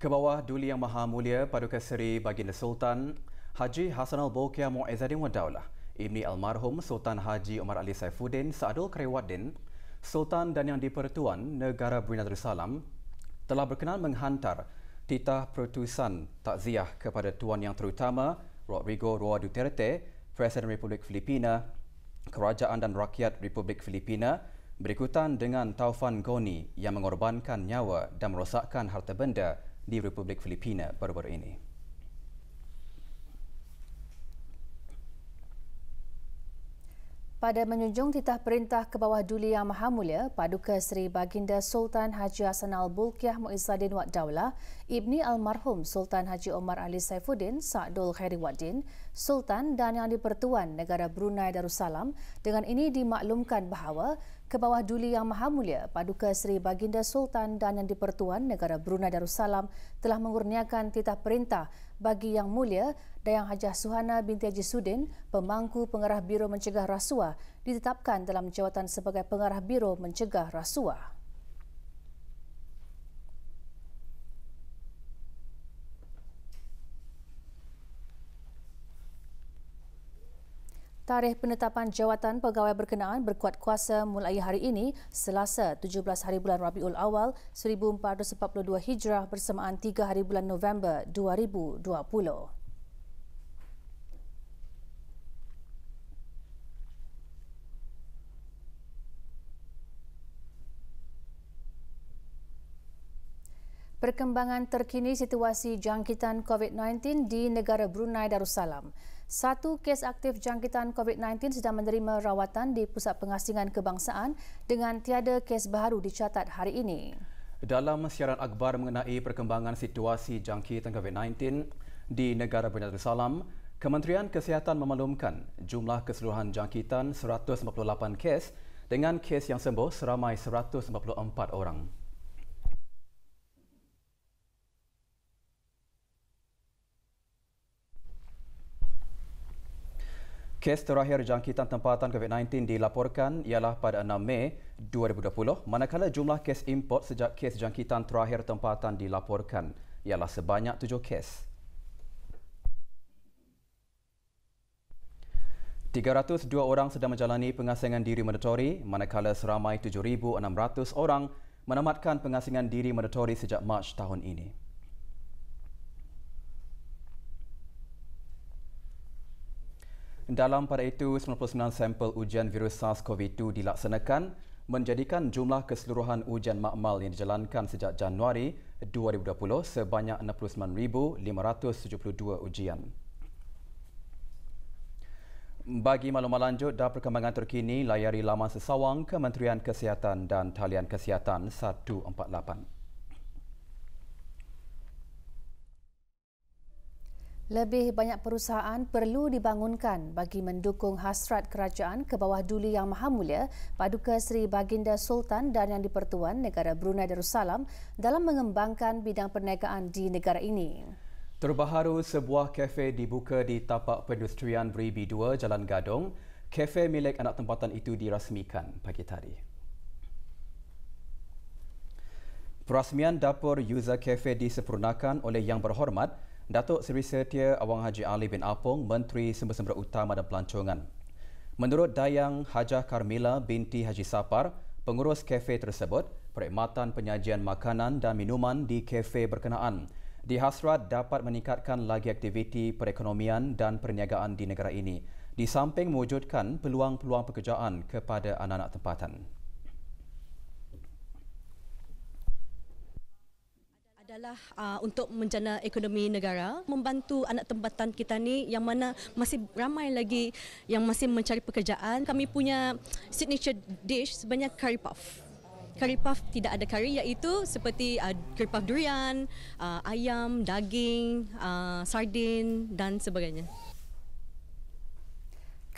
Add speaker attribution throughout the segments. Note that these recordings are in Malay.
Speaker 1: Ke bawah Duli Yang Maha Mulia Paduka Seri Baginda Sultan Haji Hassan Al Bolkiah Muazzin Wadaulah, Ibni Almarhum Sultan Haji Omar Ali Saifuddin Saadul Kerewaddin Sultan dan Yang Dipertuan Negara Brunei Darussalam telah berkenan menghantar titah pertuisan takziah kepada Tuan Yang Terutama Rodrigo Roa Duterte Presiden Republik Filipina Kerajaan dan Rakyat Republik Filipina berikutan dengan Taufan Goni yang mengorbankan nyawa dan merosakkan harta benda di Republik Filipina baru-baru ini.
Speaker 2: Pada menjunjung titah perintah ke bawah Duli Yang Maha Mulia, Paduka Seri Baginda Sultan Haji Hasan Al-Bulkiah Muizzadin Wat Daulah, Ibni Almarhum Sultan Haji Omar Ali Saifuddin, Sa'dul Khairi Waddin, Sultan dan Yang Dipertuan Negara Brunei Darussalam, dengan ini dimaklumkan bahawa ke bawah Duli Yang Maha Mulia, Paduka Seri Baginda Sultan dan Yang Dipertuan Negara Brunei Darussalam telah mengurniakan titah perintah bagi Yang Mulia Dayang Hajah Suhana binti Haji Sudin, pemangku pengarah Biro Mencegah Rasuah, ditetapkan dalam jawatan sebagai pengarah Biro Mencegah Rasuah. Tarikh penetapan jawatan pegawai berkenaan berkuat kuasa mulai hari ini selasa 17 hari bulan Rabiul Awal 1442 Hijrah bersamaan 3 hari bulan November 2020. Perkembangan terkini situasi jangkitan COVID-19 di negara Brunei Darussalam. Satu kes aktif jangkitan COVID-19 sedang menerima rawatan di Pusat Pengasingan Kebangsaan dengan tiada kes baru dicatat hari ini.
Speaker 1: Dalam siaran akhbar mengenai perkembangan situasi jangkitan COVID-19 di negara Brunei Darussalam, Kementerian Kesihatan memaklumkan jumlah keseluruhan jangkitan 148 kes dengan kes yang sembuh seramai 144 orang. Kes terakhir jangkitan tempatan COVID-19 dilaporkan ialah pada 6 Mei 2020 manakala jumlah kes import sejak kes jangkitan terakhir tempatan dilaporkan ialah sebanyak 7 kes. 302 orang sedang menjalani pengasingan diri mandatori manakala seramai 7600 orang menamatkan pengasingan diri mandatori sejak Mac tahun ini. Dalam pada itu, 99 sampel ujian virus SARS-CoV-2 dilaksanakan menjadikan jumlah keseluruhan ujian makmal yang dijalankan sejak Januari 2020 sebanyak 69,572 ujian. Bagi maklumat lanjut dan perkembangan terkini, layari laman sesawang Kementerian Kesihatan dan Talian Kesihatan 148.
Speaker 2: Lebih banyak perusahaan perlu dibangunkan bagi mendukung hasrat kerajaan ke bawah duli yang maha mulia Paduka Seri Baginda Sultan dan Yang di negara Brunei Darussalam dalam mengembangkan bidang perniagaan di negara ini.
Speaker 1: Terbaharu sebuah kafe dibuka di tapak pendustrian Beribi 2 Jalan Gadong. Kafe milik anak tempatan itu dirasmikan pagi tadi. Perasmian dapur Yuza Cafe disempurnakan oleh Yang Berhormat Datuk Seri Setia Awang Haji Ali bin Apong, Menteri Sumber-Sumber Utama dan Pelancongan. Menurut Dayang Hajah Carmila binti Haji Sapar, pengurus kafe tersebut, perkhidmatan penyajian makanan dan minuman di kafe berkenaan dihasrat dapat meningkatkan lagi aktiviti perekonomian dan perniagaan di negara ini di samping mewujudkan peluang-peluang pekerjaan kepada anak-anak tempatan.
Speaker 3: adalah uh, untuk menjana ekonomi negara, membantu anak tempatan kita ni yang mana masih ramai lagi yang masih mencari pekerjaan. Kami punya signature dish sebenarnya curry puff. Curry puff tidak ada kari iaitu seperti uh, curry puff durian, uh, ayam, daging, uh, sardin dan sebagainya.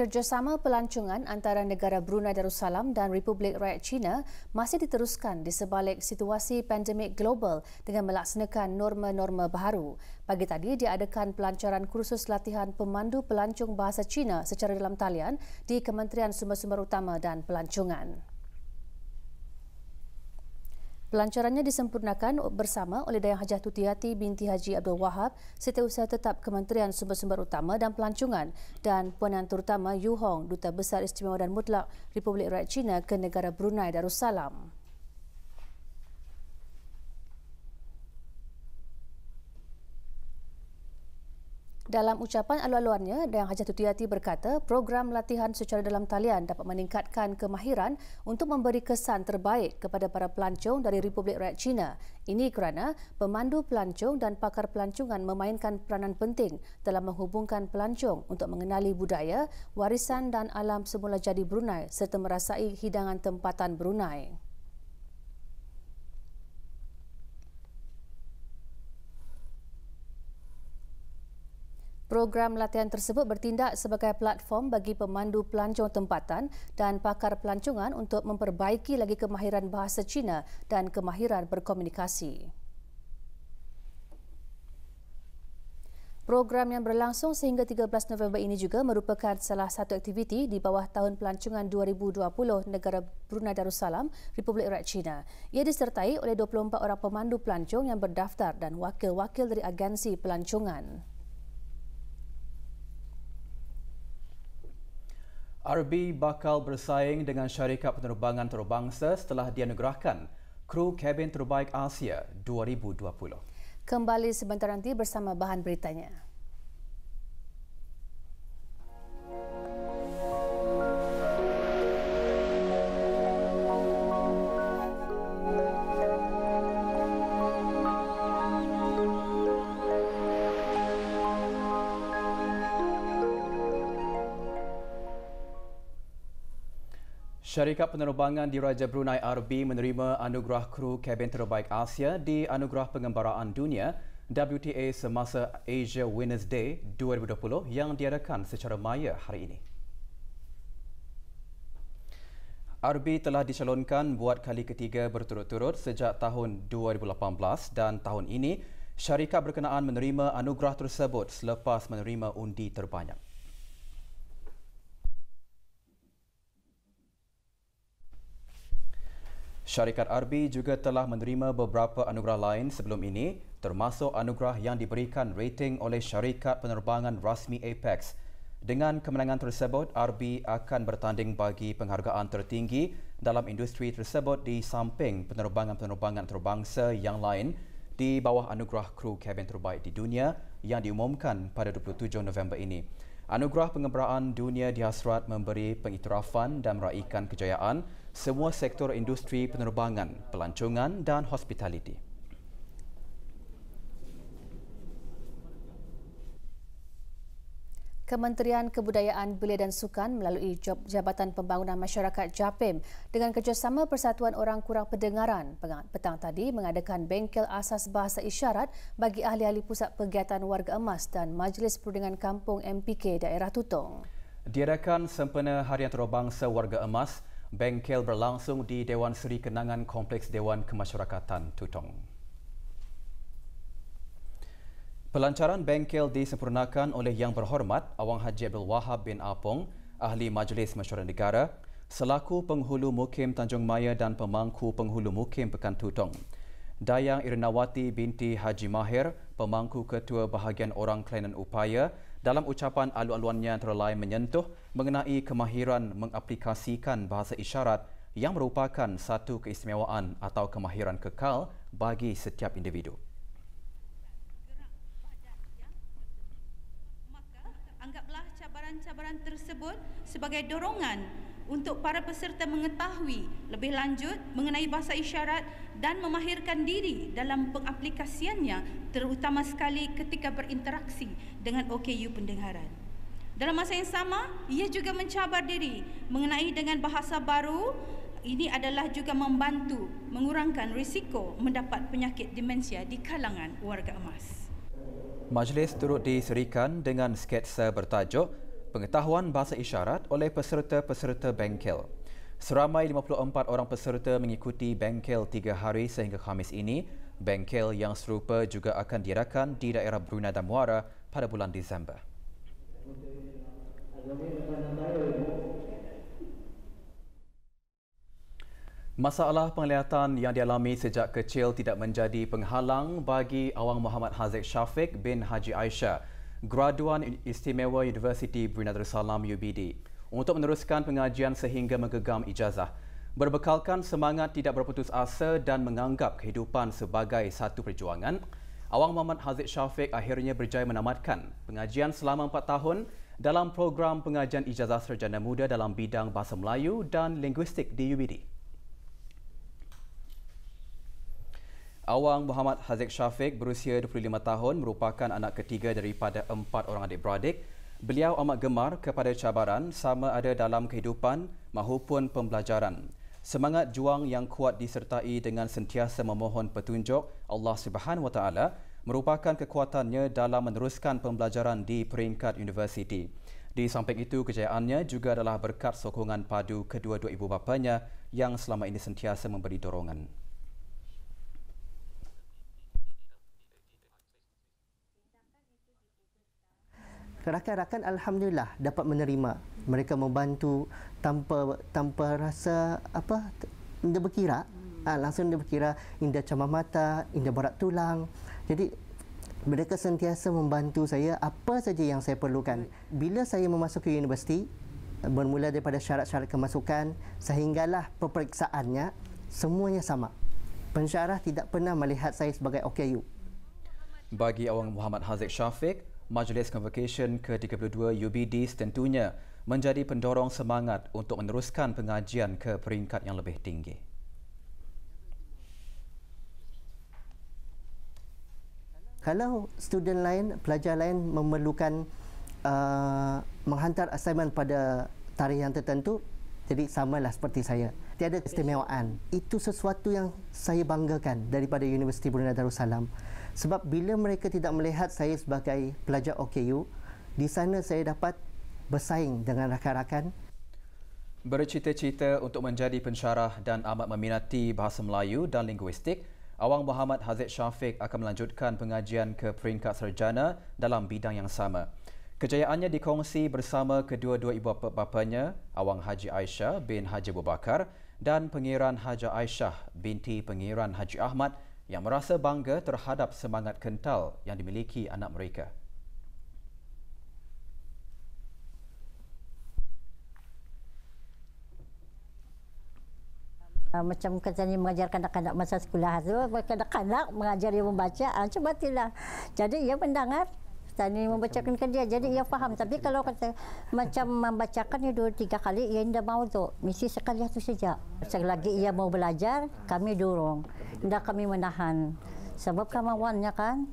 Speaker 2: Kerjasama pelancongan antara negara Brunei Darussalam dan Republik Rakyat China masih diteruskan di sebalik situasi pandemik global dengan melaksanakan norma-norma baru. Pagi tadi diadakan pelancaran kursus latihan pemandu pelancong bahasa China secara dalam talian di Kementerian Sumber-Sumber Utama dan Pelancongan. Pelancarannya disempurnakan bersama oleh Dayang Hajah Tutiati binti Haji Abdul Wahab, Setiausaha Tetap Kementerian Sumber-Sumber Utama dan Pelancongan dan Puan Yang Terutama Yu Hong, Duta Besar Istimewa dan Mutlak Republik Rakyat China ke negara Brunei Darussalam. Dalam ucapan alu-aluannya, Dayang Hajah Tutiati berkata program latihan secara dalam talian dapat meningkatkan kemahiran untuk memberi kesan terbaik kepada para pelancong dari Republik Rakyat China. Ini kerana pemandu pelancong dan pakar pelancongan memainkan peranan penting dalam menghubungkan pelancong untuk mengenali budaya, warisan dan alam semula jadi Brunei serta merasai hidangan tempatan Brunei. Program latihan tersebut bertindak sebagai platform bagi pemandu pelancong tempatan dan pakar pelancongan untuk memperbaiki lagi kemahiran bahasa Cina dan kemahiran berkomunikasi. Program yang berlangsung sehingga 13 November ini juga merupakan salah satu aktiviti di bawah Tahun Pelancongan 2020 Negara Brunei Darussalam, Republik Rakyat China. Ia disertai oleh 24 orang pemandu pelancong yang berdaftar dan wakil-wakil dari agensi pelancongan.
Speaker 1: RB bakal bersaing dengan syarikat penerbangan terbangsa setelah dianugerahkan kru kabin terbaik Asia 2020.
Speaker 2: Kembali sebentar nanti bersama bahan beritanya.
Speaker 1: Syarikat penerbangan di Raja Brunei RB menerima anugerah kru kabin terbaik Asia di Anugerah Pengembaraan Dunia WTA semasa Asia Winners Day 2020 yang diadakan secara maya hari ini. RB telah dicalonkan buat kali ketiga berturut-turut sejak tahun 2018 dan tahun ini syarikat berkenaan menerima anugerah tersebut selepas menerima undi terbanyak. Syarikat RB juga telah menerima beberapa anugerah lain sebelum ini, termasuk anugerah yang diberikan rating oleh syarikat penerbangan rasmi Apex. Dengan kemenangan tersebut, RB akan bertanding bagi penghargaan tertinggi dalam industri tersebut di samping penerbangan-penerbangan terbangsa yang lain di bawah anugerah kru kabin terbaik di dunia yang diumumkan pada 27 November ini. Anugerah Pengembaraan Dunia di memberi pengiktirafan dan meraihkan kejayaan semua sektor industri penerbangan, pelancongan dan hospitality.
Speaker 2: Kementerian Kebudayaan, Belia dan Sukan melalui Jabatan Pembangunan Masyarakat JAPIM dengan kerjasama Persatuan Orang Kurang Pendengaran petang tadi mengadakan bengkel asas bahasa isyarat bagi ahli-ahli pusat pegiatan warga emas dan Majlis Perundingan Kampung MPK Daerah Tutong.
Speaker 1: Diadakan sempena Harian Terobangsa Warga Emas bengkel berlangsung di Dewan Seri Kenangan Kompleks Dewan Kemasyarakatan Tutong. Pelancaran bengkel disempurnakan oleh Yang Berhormat Awang Haji Abdul Wahab bin Apong, Ahli Majlis Mesyuarat Negara, selaku penghulu mukim Tanjung Maya dan pemangku penghulu mukim Pekan Tutong. Dayang Irnawati binti Haji Mahir, pemangku ketua bahagian orang Kelainan Upaya, dalam ucapan alu-aluannya terlalu menyentuh mengenai kemahiran mengaplikasikan bahasa isyarat yang merupakan satu keistimewaan atau kemahiran kekal bagi setiap individu.
Speaker 2: Maka anggaplah cabaran-cabaran tersebut sebagai dorongan untuk para peserta mengetahui lebih lanjut mengenai bahasa isyarat dan memahirkan diri dalam pengaplikasiannya terutama sekali ketika berinteraksi dengan OKU pendengaran. Dalam masa yang sama, ia juga mencabar diri mengenai dengan bahasa baru. Ini adalah juga membantu mengurangkan risiko mendapat penyakit demensia di kalangan warga emas.
Speaker 1: Majlis turut diserikan dengan sketsa bertajuk Pengetahuan Bahasa Isyarat oleh peserta-peserta bengkel. Seramai 54 orang peserta mengikuti bengkel tiga hari sehingga Khamis ini. Bengkel yang serupa juga akan diadakan di daerah Brunei dan Muara pada bulan Disember. Masalah penglihatan yang dialami sejak kecil tidak menjadi penghalang bagi Awang Muhammad Haziq Shafiq bin Haji Aisyah, graduan Istimewa Universiti Brunei Darussalam UBD, untuk meneruskan pengajian sehingga menggegam ijazah. Berbekalkan semangat tidak berputus asa dan menganggap kehidupan sebagai satu perjuangan, Awang Muhammad Haziq Syafiq akhirnya berjaya menamatkan pengajian selama 4 tahun dalam program pengajian ijazah serjana muda dalam bidang Bahasa Melayu dan Linguistik di UBD. Awang Muhammad Haziq Syafiq berusia 25 tahun merupakan anak ketiga daripada empat orang adik-beradik. Beliau amat gemar kepada cabaran sama ada dalam kehidupan maupun pembelajaran. Semangat juang yang kuat disertai dengan sentiasa memohon petunjuk Allah Subhanahu Wa Taala merupakan kekuatannya dalam meneruskan pembelajaran di peringkat universiti. Di samping itu, kejayaannya juga adalah berkat sokongan padu kedua-dua ibu bapanya yang selama ini sentiasa memberi dorongan.
Speaker 3: Rakan-rakan Alhamdulillah dapat menerima mereka membantu tanpa tanpa rasa apa indah berkira hmm. ha, langsung indah berkira indah camah mata indah borak tulang jadi mereka sentiasa membantu saya apa saja yang saya perlukan bila saya memasuki universiti bermula daripada syarat-syarat kemasukan sehinggalah peperiksaannya semuanya sama pensyarah tidak pernah melihat saya sebagai OKU
Speaker 1: bagi Awang Muhammad Haziq Shafiq Majlis Convocation ke-32 UBD tentunya menjadi pendorong semangat untuk meneruskan pengajian ke peringkat yang lebih tinggi.
Speaker 3: Kalau student lain, pelajar lain memerlukan uh, menghantar assignment pada tarikh yang tertentu, jadi samalah seperti saya. Tiada keistimewaan. Itu sesuatu yang saya banggakan daripada Universiti Brunei Darussalam. Sebab bila mereka tidak melihat saya sebagai pelajar OKU, di sana saya dapat bersaing dengan rakan-rakan.
Speaker 1: Bercita-cita untuk menjadi pensyarah dan amat meminati bahasa Melayu dan linguistik, Awang Muhammad Hazid Syafiq akan melanjutkan pengajian ke peringkat sarjana dalam bidang yang sama. Kejayaannya dikongsi bersama kedua-dua ibu bapanya, Awang Haji Aisyah bin Haji Abu Bakar dan Pengiran Haji Aisyah binti Pengiran Haji Ahmad yang merasa bangga terhadap semangat kental yang dimiliki anak mereka.
Speaker 3: Uh, macam katanya mengajar kanak-kanak masa sekolah tu, kanak-kanak mengajar dia membaca, uh, cuba tilah. Jadi ia mendengar dan ini membacakan ke dia jadi ia faham tapi kalau kata macam membacakan dia dua tiga kali ia tidak mau tu mesti sekali itu saja selagi ia mau belajar kami dorong tidak kami menahan sebab kemauannya kan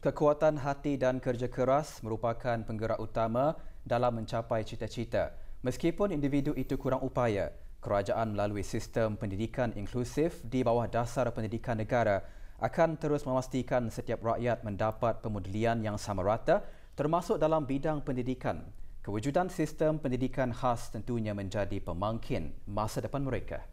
Speaker 1: Kekuatan hati dan kerja keras merupakan penggerak utama dalam mencapai cita-cita. Meskipun individu itu kurang upaya, Kerajaan melalui sistem pendidikan inklusif di bawah dasar pendidikan negara akan terus memastikan setiap rakyat mendapat pemudelian yang sama rata termasuk dalam bidang pendidikan. Kewujudan sistem pendidikan khas tentunya menjadi pemangkin masa depan mereka.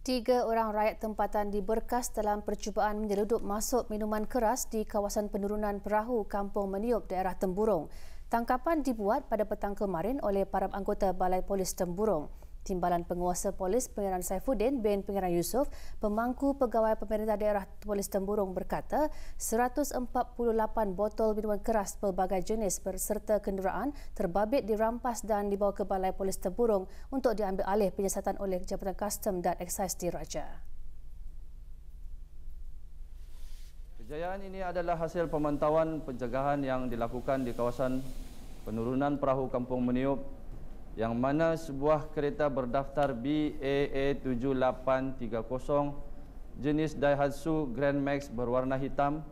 Speaker 2: Tiga orang rakyat tempatan diberkas dalam percubaan menyeludup masuk minuman keras di kawasan penurunan perahu Kampung Meniup daerah Temburong. Tangkapan dibuat pada petang kemarin oleh para anggota Balai Polis Temburong. Timbalan Penguasa Polis Pengiran Saifuddin bin Pengiran Yusof, pemangku pegawai pemerintah daerah Polis Temburung berkata 148 botol minuman keras pelbagai jenis berserta kenderaan terbabit dirampas dan dibawa ke Balai Polis Temburung untuk diambil alih penyiasatan oleh Jabatan Kustom dan Excise Raja.
Speaker 1: Kejayaan ini adalah hasil pemantauan pencegahan yang dilakukan di kawasan penurunan perahu Kampung Meniup yang mana
Speaker 3: sebuah kereta berdaftar BAA e e 7830 jenis Daihatsu Grand Max berwarna hitam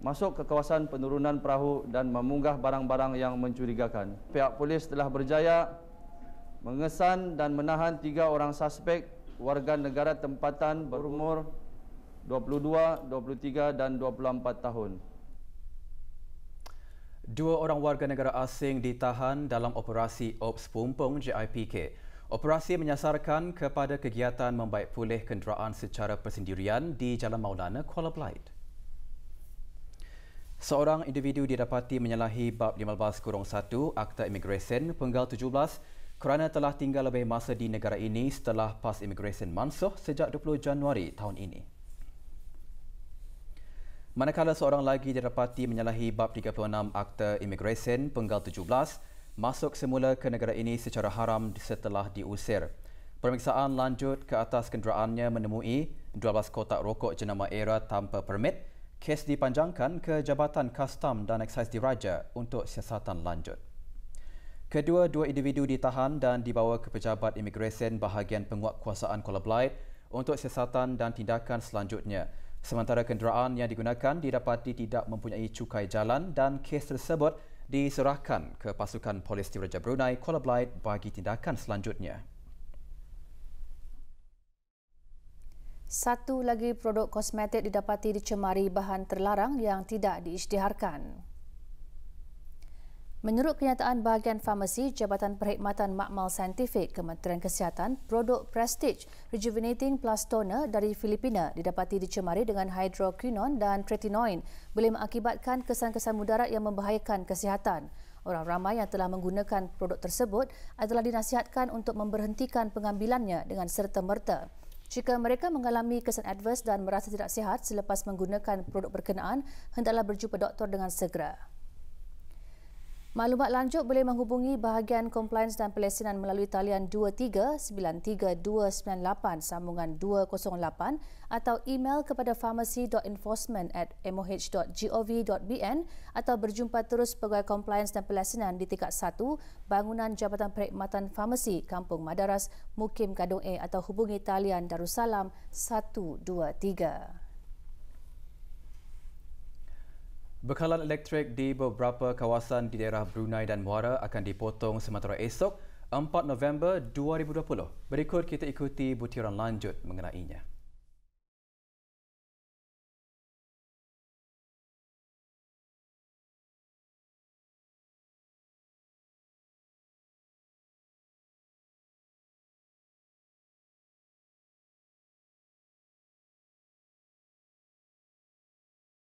Speaker 3: masuk ke kawasan penurunan
Speaker 1: perahu dan memunggah barang-barang yang mencurigakan. Pihak polis telah berjaya mengesan dan menahan tiga orang suspek warga negara tempatan berumur 22, 23 dan 24 tahun. Dua orang warga negara asing ditahan dalam operasi Ops Pumpung JIPK. Operasi menyasarkan kepada kegiatan membaik pulih kenderaan secara persendirian di Jalan Maulana, Kuala Belait. Seorang individu didapati menyalahi bab 15-1 Akta Imigresen Penggal 17 kerana telah tinggal lebih masa di negara ini setelah pas imigresen mansuh sejak 20 Januari tahun ini. Manakala seorang lagi didapati menyalahi bab 36 Akta Imigresen Penggal 17 masuk semula ke negara ini secara haram setelah diusir. Pemeriksaan lanjut ke atas kenderaannya menemui 12 kotak rokok jenama era tanpa permit. Kes dipanjangkan ke Jabatan Kastam dan Excise Diraja untuk siasatan lanjut. Kedua-dua individu ditahan dan dibawa ke Pejabat Imigresen Bahagian Penguatkuasaan Kuala Belait untuk siasatan dan tindakan selanjutnya. Sementara kenderaan yang digunakan didapati tidak mempunyai cukai jalan dan kes tersebut diserahkan ke pasukan polis di diraja Brunei Kuala Belait bagi tindakan selanjutnya.
Speaker 2: Satu lagi produk kosmetik didapati dicemari bahan terlarang yang tidak diisytiharkan. Menurut kenyataan bahagian farmasi Jabatan Perkhidmatan Makmal Saintifik Kementerian Kesihatan, produk Prestige Rejuvenating Plus Toner dari Filipina didapati dicemari dengan hidroquinone dan tretinoin boleh mengakibatkan kesan-kesan mudarat yang membahayakan kesihatan. Orang ramai yang telah menggunakan produk tersebut adalah dinasihatkan untuk memberhentikan pengambilannya dengan serta-merta. Jika mereka mengalami kesan adverse dan merasa tidak sihat selepas menggunakan produk berkenaan, hendaklah berjumpa doktor dengan segera. Maklumat lanjut boleh menghubungi bahagian compliance dan pelesenan melalui talian 2393298 sambungan 208 atau email kepada pharmacy.enforcement at moh.gov.bn atau berjumpa terus pegawai compliance dan pelesenan di tingkat 1 Bangunan Jabatan Perkhidmatan Farmasi Kampung Madaras, Mukim Kadong A atau hubungi talian Darussalam 123.
Speaker 1: Bekalan elektrik di beberapa kawasan di daerah Brunei dan Muara akan dipotong sementara esok 4 November 2020. Berikut kita ikuti butiran lanjut mengenainya.